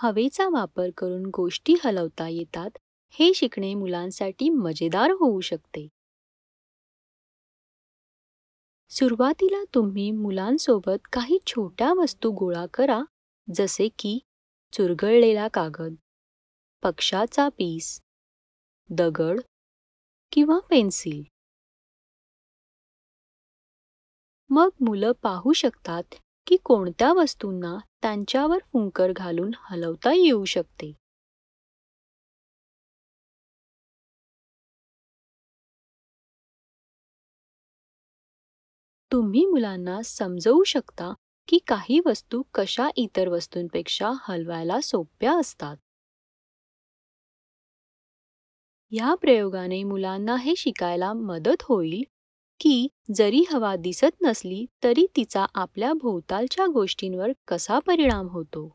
हवेचा वापर करून गोष्टी हलवता येतात हे शिकणे मुलांसाठी मजेदार होऊ शकते सुरुवातीला तुम्ही मुलांसोबत काही छोट्या वस्तू गोळा करा जसे की चुरगळलेला कागद पक्षाचा पीस दगड किंवा पेन्सिल मग मुलं पाहू शकतात की कोणत्या वस्तूंना त्यांच्यावर फुंकर घालून हलवता येऊ शकते तुम्ही मुलांना समजवू शकता की काही वस्तू कशा इतर वस्तूंपेक्षा हलवायला सोप्या असतात या प्रयोगाने मुलांना हे शिकायला मदत होईल की जरी हवा दिसत नसली तरी तिचा आपल्या भोवतालच्या गोष्टींवर कसा परिणाम होतो